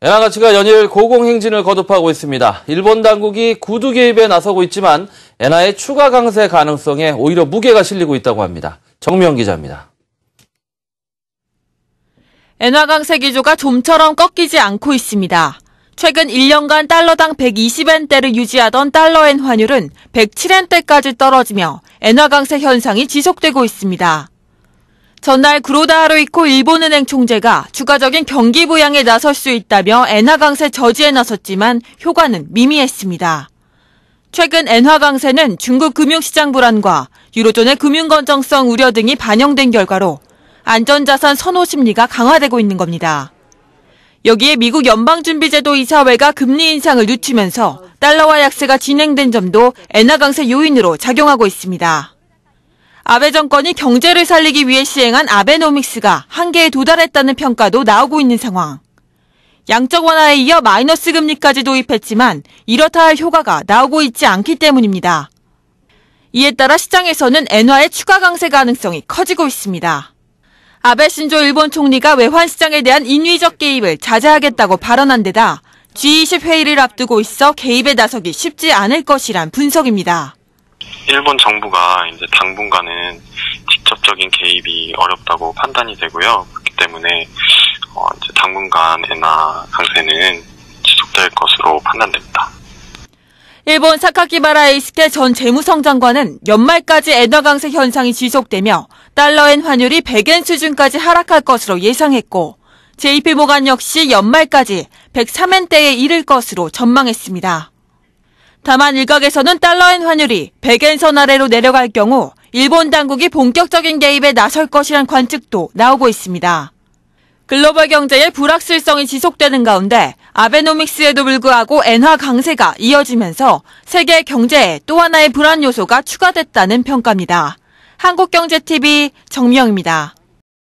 엔화가치가 연일 고공행진을 거듭하고 있습니다. 일본 당국이 구두 개입에 나서고 있지만 엔화의 추가 강세 가능성에 오히려 무게가 실리고 있다고 합니다. 정명 기자입니다. 엔화 강세 기조가 좀처럼 꺾이지 않고 있습니다. 최근 1년간 달러당 120엔대를 유지하던 달러엔 환율은 107엔대까지 떨어지며 엔화 강세 현상이 지속되고 있습니다. 전날 구로다 하루이코 일본은행 총재가 추가적인 경기 부양에 나설 수 있다며 엔화 강세 저지에 나섰지만 효과는 미미했습니다. 최근 엔화 강세는 중국 금융시장 불안과 유로존의 금융건정성 우려 등이 반영된 결과로 안전자산 선호 심리가 강화되고 있는 겁니다. 여기에 미국 연방준비제도 이사회가 금리 인상을 늦추면서 달러화 약세가 진행된 점도 엔화 강세 요인으로 작용하고 있습니다. 아베 정권이 경제를 살리기 위해 시행한 아베노믹스가 한계에 도달했다는 평가도 나오고 있는 상황. 양적 완화에 이어 마이너스 금리까지 도입했지만 이렇다 할 효과가 나오고 있지 않기 때문입니다. 이에 따라 시장에서는 엔화의 추가 강세 가능성이 커지고 있습니다. 아베 신조 일본 총리가 외환 시장에 대한 인위적 개입을 자제하겠다고 발언한 데다 G20 회의를 앞두고 있어 개입에 나서기 쉽지 않을 것이란 분석입니다. 일본 정부가 이제 당분간은 직접적인 개입이 어렵다고 판단이 되고요. 그렇기 때문에 어 이제 당분간 엔나 강세는 지속될 것으로 판단됩니다. 일본 사카키바라 에이스케 전 재무성 장관은 연말까지 엔화 강세 현상이 지속되며 달러엔 환율이 100엔 수준까지 하락할 것으로 예상했고 JP모간 역시 연말까지 103엔대에 이를 것으로 전망했습니다. 다만 일각에서는 달러엔 환율이 100엔선 아래로 내려갈 경우 일본 당국이 본격적인 개입에 나설 것이란 관측도 나오고 있습니다. 글로벌 경제의 불확실성이 지속되는 가운데 아베노믹스에도 불구하고 엔화 강세가 이어지면서 세계 경제에 또 하나의 불안 요소가 추가됐다는 평가입니다. 한국경제TV 정명입니다.